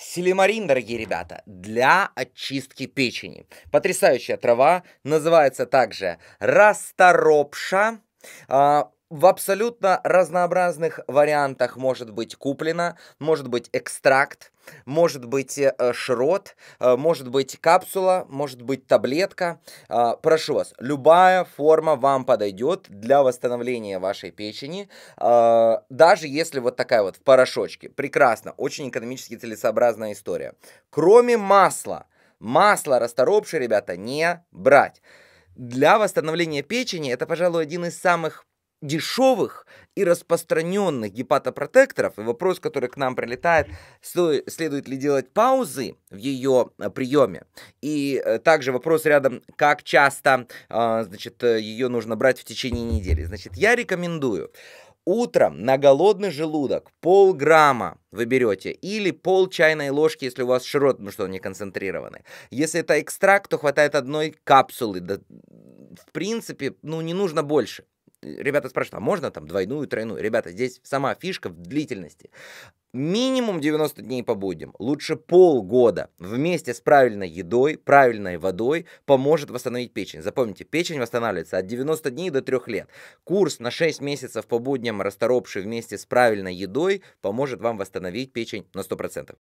Силимарин, дорогие ребята, для очистки печени. Потрясающая трава, называется также расторопша. А, в абсолютно разнообразных вариантах может быть куплено, может быть экстракт, может быть э, э, шрот, э, может быть капсула, может быть таблетка. Прошу вас, любая форма вам подойдет для восстановления вашей печени, даже если вот такая вот в порошочке. Прекрасно, очень экономически целесообразная история. Кроме масла, масло расторопшее, ребята, не брать. Для восстановления печени это, пожалуй, один из самых дешевых и распространенных гепатопротекторов, и вопрос, который к нам прилетает, следует ли делать паузы в ее э, приеме, и э, также вопрос рядом, как часто, а, значит, э, ее нужно брать в течение недели. Значит, я рекомендую утром на голодный желудок полграмма вы берете или пол чайной ложки, если у вас широт, ну что они концентрированы. Если это экстракт, то хватает одной капсулы. в принципе, ну не нужно больше ребята спрашивают, а можно там двойную, тройную? Ребята, здесь сама фишка в длительности. Минимум 90 дней побудем, лучше полгода вместе с правильной едой, правильной водой поможет восстановить печень. Запомните, печень восстанавливается от 90 дней до 3 лет. Курс на 6 месяцев по будням расторопший вместе с правильной едой поможет вам восстановить печень на 100%.